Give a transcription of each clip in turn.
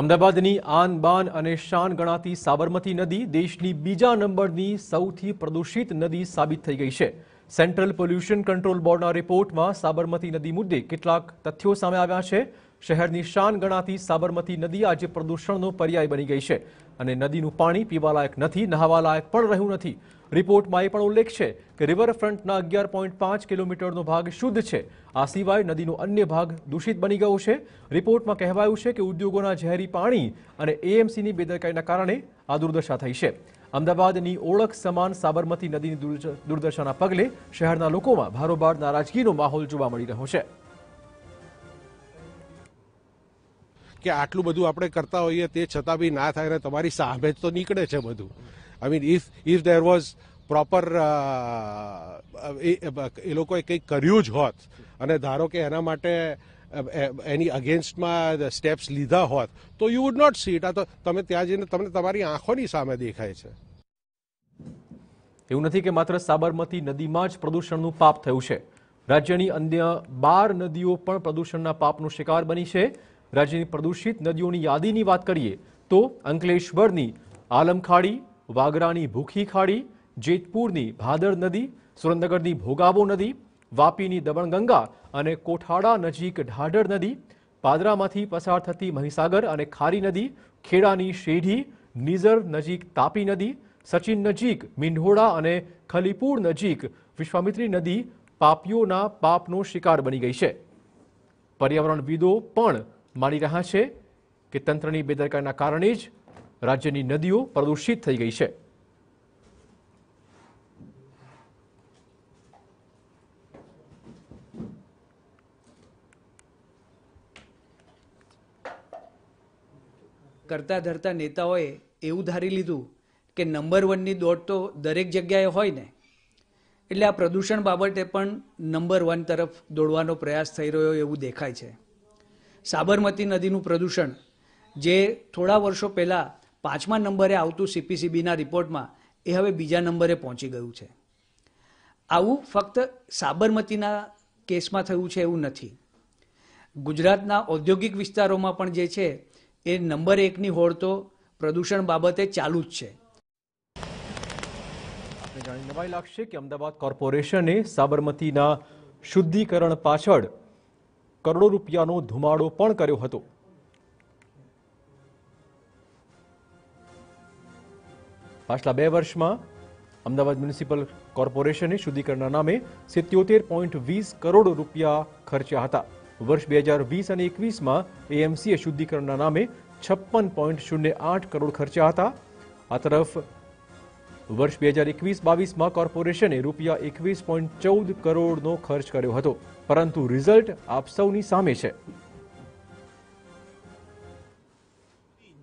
અમદાવાદની આન બાન અને શાન ગણાતી સાબરમતી નદી દેશની બીજા નંબરની સૌથી પ્રદૂષિત નદી સાબિત થઈ ગઈ છે સેન્ટ્રલ પોલ્યુશન કંટ્રોલ બોર્ડના રિપોર્ટમાં સાબરમતી નદી મુદ્દે કેટલાક તથ્યો સામે આવ્યા છે શહેરની શાન ગણાતી સાબરમતી નદી આજે પ્રદૂષણનો પર્યાય બની ગઈ છે અને નદીનું પાણી પીવાલાયક નથી નહાવાલાયક પણ રહ્યું નથી રિપોર્ટમાં એ પણ ઉલ્લેખ છે કે રિવરફ્રન્ટના અગિયાર પોઈન્ટ પાંચ કિલોમીટરનો ભાગ શુદ્ધ છે આ સિવાય નદીનો અન્ય ભાગ દૂષિત બની ગયો છે રિપોર્ટમાં કહેવાયું છે કે ઉદ્યોગોના ઝેરી પાણી અને એએમસીની બેદરકારીના કારણે આ દુર્દશા થઈ છે અમદાવાદની ઓળખ સમાન સાબરમતી નદીની દુર્દશાના પગલે શહેરના લોકોમાં ભારોભાર નારાજગીનો માહોલ જોવા મળી રહ્યો છે કે આટલું બધું આપણે કરતા હોઈએ તે છતાં બી ના થાય ને તમારી સામે જ તો નીકળે છે બધું I mean if if there was proper એ લોકોએ કંઈક કર્યું જ હોત અને ધારો કે એના માટે એની અગેન્સ્ટમાં સ્ટેપ્સ લીધા હોત તો you would not see it આ તો તમે ત્યાં જઈને તમને તમારી આંખોની સામે દેખાય છે એવું નથી કે માત્ર સાબરમતી નદીમાં જ પ્રદૂષણનું પાપ થયું છે રાજ્યની અન્ય બાર નદીઓ પણ પ્રદૂષણના પાપનું શિકાર બની છે રાજ્યની પ્રદૂષિત નદીઓની યાદીની વાત કરીએ તો અંકલેશ્વરની આલમખાડી વાગરાની ભૂખી ખાડી જેતપુરની ભાદર નદી સુરેન્દ્રનગરની ભોગાવો નદી વાપીની દમણગંગા અને કોઠાડા નજીક ઢાઢર નદી પાદરામાંથી પસાર થતી મહીસાગર અને ખારી નદી ખેડાની શેઢી નિઝર નજીક તાપી નદી સચિન નજીક મિંઢોળા અને ખલીપુર નજીક વિશ્વામિત્રી નદી પાપીઓના પાપનો શિકાર બની ગઈ છે પર્યાવરણવિદો પણ માની રહ્યા છે કે તંત્રની બેદરકારીના કારણે જ રાજ્યની નદીઓ પ્રદૂષિત થઈ ગઈ છે કરતા ધરતા નેતાઓએ એવું ધારી લીધું કે નંબર વનની દોડ તો દરેક જગ્યાએ હોય ને એટલે આ પ્રદૂષણ બાબતે પણ નંબર વન તરફ દોડવાનો પ્રયાસ થઈ રહ્યો એવું દેખાય છે સાબરમતી નદીનું પ્રદૂષણ જે થોડા વર્ષો પહેલાં પાંચમા નંબરે આવતું સીપીસીબીના રિપોર્ટમાં એ હવે બીજા નંબરે પહોંચી ગયું છે આવું ફક્ત સાબરમતીના કેસમાં થયું છે એવું નથી ગુજરાતના ઔદ્યોગિક વિસ્તારોમાં પણ જે છે એ નંબર એકની હોડ તો પ્રદૂષણ બાબતે ચાલુ જ છે આપણે જાણી નવાઈ લાગશે કે અમદાવાદ કોર્પોરેશને સાબરમતીના શુદ્ધિકરણ પાછળ કરોડો રૂપિયાનો ધુમાડો પણ કર્યો હતો પાછલા બે વર્ષમાં અમદાવાદ મ્યુનિસિપલ કોર્પોરેશને શુદ્ધિકરણના નામે સિત્યોતેર પોઈન્ટ વીસ કરોડ રૂપિયા ખર્ચ્યા હતા વર્ષ બે હજાર વીસ અને એકવીસમાં એએમસીએ શુદ્ધિકરણના નામે છપ્પન પોઈન્ટ શૂન્ય આઠ કરોડ ખર્ચ્યા હતા આ તરફ વર્ષ બે હજાર એકવીસ બાવીસમાં કોર્પોરેશને રૂપિયા એકવીસ પોઈન્ટ ચૌદ કરોડનો ખર્ચ કર્યો હતો પરંતુ રિઝલ્ટ આપ સૌની સામે છે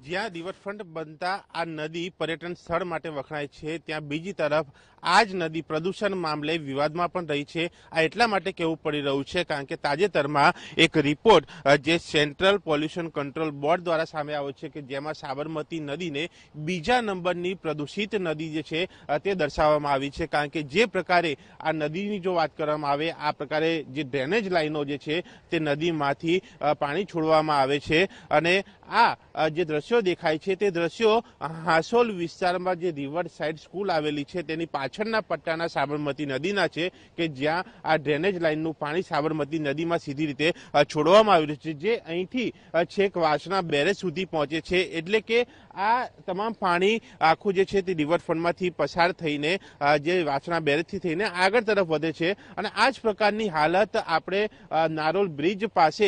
જ્યાં રિવરફ્રન્ટ બનતા આ નદી પર્યટન સ્થળ માટે વખણાય છે ત્યાં બીજી તરફ આ જ નદી પ્રદૂષણ મામલે વિવાદમાં પણ રહી છે આ એટલા માટે કહેવું પડી રહ્યું છે કારણ કે તાજેતરમાં એક રિપોર્ટ જે સેન્ટ્રલ પોલ્યુશન કંટ્રોલ બોર્ડ દ્વારા સામે આવ્યો છે કે જેમાં સાબરમતી નદીને બીજા નંબરની પ્રદૂષિત નદી જે છે તે દર્શાવવામાં આવી છે કારણ કે જે પ્રકારે આ નદીની જો વાત કરવામાં આવે આ પ્રકારે જે ડ્રેનેજ લાઈનો જે છે તે નદીમાંથી પાણી છોડવામાં આવે છે અને આ જે દ્રશ્યો દેખાય છે તે દ્રશ્યો હાંસોલ વિસ્તારમાં જે રિવર સાઈડ સ્કૂલ આવેલી છે તેની પાછળના પટ્ટાના સાબરમતી નદીના છે કે જ્યાં આ ડ્રેનેજ લાઇનનું પાણી સાબરમતી નદીમાં સીધી રીતે છોડવામાં આવી રહ્યું છે જે અહીંથી છેક વાસણા બેરેજ સુધી પહોંચે છે એટલે કે આ તમામ પાણી આખું જે છે તે રિવરફ્રન્ટમાંથી પસાર થઈને જે વાસણા બેરેજથી થઈને આગળ તરફ વધે છે અને આ જ પ્રકારની હાલત આપણે નારોલ બ્રિજ પાસે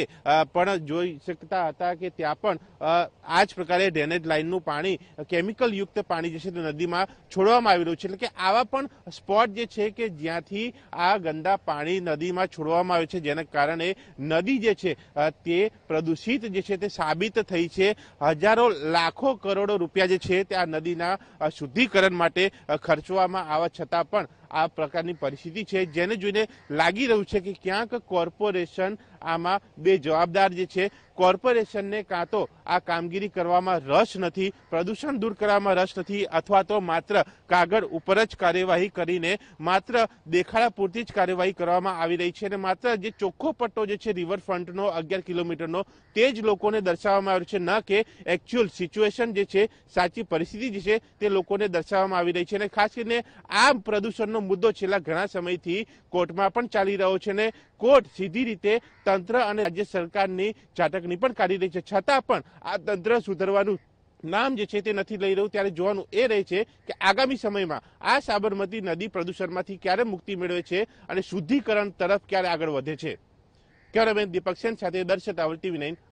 પણ જોઈ શકતા હતા કે ત્યાં પણ આ જ પ્રકારે ડ્રેનેજ લાઇનનું પાણી કેમિકલયુક્ત પાણી જે છે તે નદીમાં છોડવામાં આવી રહ્યું છે એટલે કે આવા પણ સ્પોટ જે છે કે જ્યાંથી આ ગંદા પાણી નદીમાં છોડવામાં આવે છે જેના કારણે નદી જે છે તે પ્રદૂષિત જે છે તે સાબિત થઈ છે હજારો લાખો કરોડો રૂપિયા જે છે તે આ નદીના શુદ્ધિકરણ માટે ખર્ચવામાં આવવા છતાં પણ આ પ્રકારની પરિસ્થિતિ છે જેને જોઈને લાગી રહ્યું છે કે ક્યાંક કોર્પોરેશન આમાં બે જવાબદાર જે છે કોર્પોરેશનને કાં તો આ કામગીરી કરવામાં રસ નથી પ્રદૂષણ દૂર કરવામાં રસ નથી અથવા તો માત્ર કાગળ ઉપર જ કાર્યવાહી કરીને માત્ર દેખાડા પૂરતી જ કાર્યવાહી કરવામાં આવી રહી છે અને માત્ર જે ચોખ્ખો પટ્ટો જે છે રિવરફ્રન્ટનો અગિયાર કિલોમીટરનો તે જ લોકોને દર્શાવવામાં આવ્યો છે ન કે એકચ્યુઅલ સિચ્યુએશન જે છે સાચી પરિસ્થિતિ જે છે તે લોકોને દર્શાવવામાં આવી રહી છે અને ખાસ કરીને આ પ્રદૂષણનો મુદ્દો છેલ્લા ઘણા સમયથી કોર્ટમાં પણ ચાલી રહ્યો છે અને કોર્ટ સીધી રીતે તંત્ર અને રાજ્ય સરકારની ચાટકની પણ કાઢી રહી છે છતાં પણ આ તંત્ર સુધરવાનું નામ જે છે તે નથી લઈ રહ્યું ત્યારે જોવાનું એ રહે છે કે આગામી સમયમાં આ સાબરમતી નદી પ્રદૂષણમાંથી ક્યારે મુક્તિ મેળવે છે અને શુદ્ધિકરણ તરફ ક્યારે આગળ વધે છે કેમેરામેન દીપક સેન સાથે દર્શક રાવલ વિનય